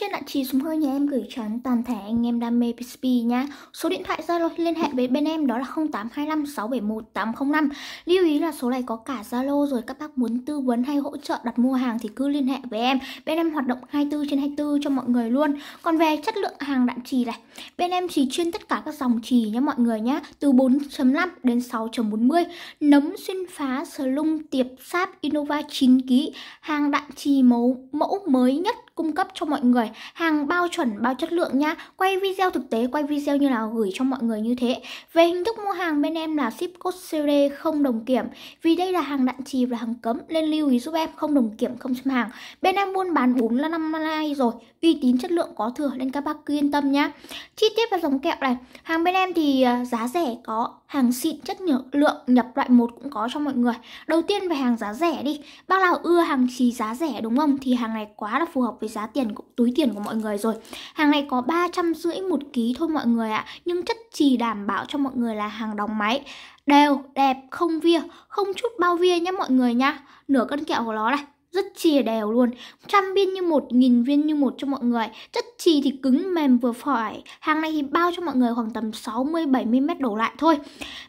Trên đạn trì súng hơi nhà em gửi trắng toàn thể anh em đam mê psp nhá. Số điện thoại Zalo liên hệ với bên em đó là 0825 671 805. Lưu ý là số này có cả Zalo rồi các bác muốn tư vấn hay hỗ trợ đặt mua hàng thì cứ liên hệ với em. Bên em hoạt động 24 trên 24 cho mọi người luôn. Còn về chất lượng hàng đạn trì này, bên em chỉ chuyên tất cả các dòng trì nhá mọi người nhá, từ 4.5 đến 6.40, nấm xuyên phá, sờ lung, tiệp sáp Innova 9 kg, hàng đạn trì mẫu mẫu mới nhất cung cấp cho mọi người hàng bao chuẩn bao chất lượng nhá quay video thực tế quay video như là gửi cho mọi người như thế về hình thức mua hàng bên em là ship code serie không đồng kiểm vì đây là hàng đạn trì và hàng cấm nên lưu ý giúp em không đồng kiểm không xem hàng bên em buôn bán 4 là năm nay rồi uy tín chất lượng có thừa nên các bác cứ yên tâm nhá chi tiết và dòng kẹo này hàng bên em thì à, giá rẻ có hàng xịn chất lượng nhập loại một cũng có cho mọi người đầu tiên về hàng giá rẻ đi bác nào ưa hàng trì giá rẻ đúng không thì hàng này quá là phù hợp với giá tiền của túi tiền của mọi người rồi hàng này có ba trăm rưỡi một ký thôi mọi người ạ à, nhưng chất chỉ đảm bảo cho mọi người là hàng đóng máy đều đẹp không via không chút bao via nhé mọi người nhá nửa cân kẹo của nó này rất chì đều luôn trăm viên như một nghìn viên như một cho mọi người chất chì thì cứng mềm vừa phải hàng này thì bao cho mọi người khoảng tầm 60 70 mét đổ lại thôi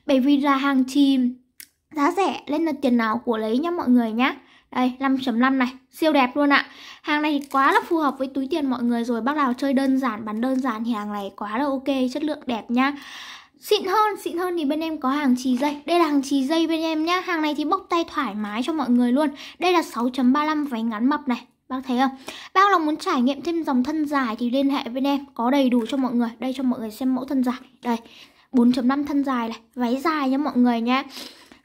bởi vì là hàng chì, giá rẻ nên là tiền nào của lấy nha mọi người nhá đây, 5.5 này, siêu đẹp luôn ạ. Hàng này thì quá là phù hợp với túi tiền mọi người rồi. Bác nào chơi đơn giản, bán đơn giản thì hàng này quá là ok, chất lượng đẹp nhá. Xịn hơn, xịn hơn thì bên em có hàng trì dây Đây là hàng trì dây bên em nhá Hàng này thì bóc tay thoải mái cho mọi người luôn Đây là 6.35 váy ngắn mập này Bác thấy không? Bác nào muốn trải nghiệm thêm dòng thân dài thì liên hệ bên em Có đầy đủ cho mọi người Đây cho mọi người xem mẫu thân dài Đây, 4.5 thân dài này Váy dài nha mọi người nhá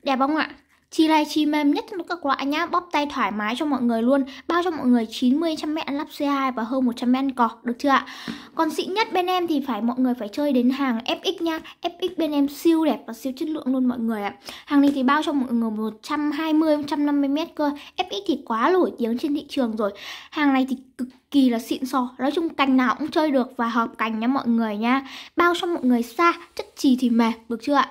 Đẹp không ạ? Chi lay chi mềm nhất trong các loại nhá Bóp tay thoải mái cho mọi người luôn Bao cho mọi người 90, 100 mét lắp C2 và hơn 100 mét ăn Được chưa ạ? Còn xịn nhất bên em thì phải mọi người phải chơi đến hàng FX nha FX bên em siêu đẹp và siêu chất lượng luôn mọi người ạ Hàng này thì bao cho mọi người 120, 150 mét cơ FX thì quá nổi tiếng trên thị trường rồi Hàng này thì cực kỳ là xịn sò Nói chung cành nào cũng chơi được và hợp cành nha mọi người nha Bao cho mọi người xa, chất trì thì mềm, được chưa ạ?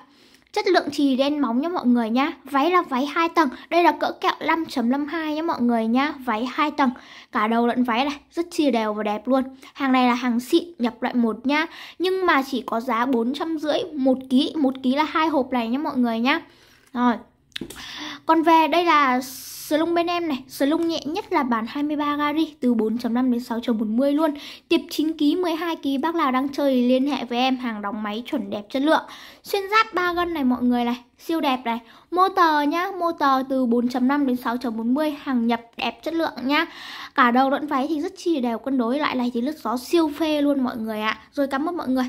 Chất lượng chì đen móng nha mọi người nhá. Váy là váy 2 tầng, đây là cỡ kẹo 5.52 nhá mọi người nhá, váy 2 tầng. Cả đầu lẫn váy này, rất chia đều và đẹp luôn. Hàng này là hàng xịn nhập loại một nhá, nhưng mà chỉ có giá 450 một ký một ký là hai hộp này nhá mọi người nhá. Rồi. Còn về đây là Slung bên em này, Slung nhẹ nhất là bản 23 Gary từ 4.5 đến 6.40 luôn. Tiệp 9 ký 12 ký bác nào đang chơi thì liên hệ với em, hàng đóng máy chuẩn đẹp chất lượng. Xuyên giáp ba gân này mọi người này, siêu đẹp này. Motor nhá, motor từ 4.5 đến 6.40, hàng nhập đẹp chất lượng nhá. Cả đầu lẫn váy thì rất chi đều cân đối lại này thì lướt gió siêu phê luôn mọi người ạ. À. Rồi cảm ơn mọi người.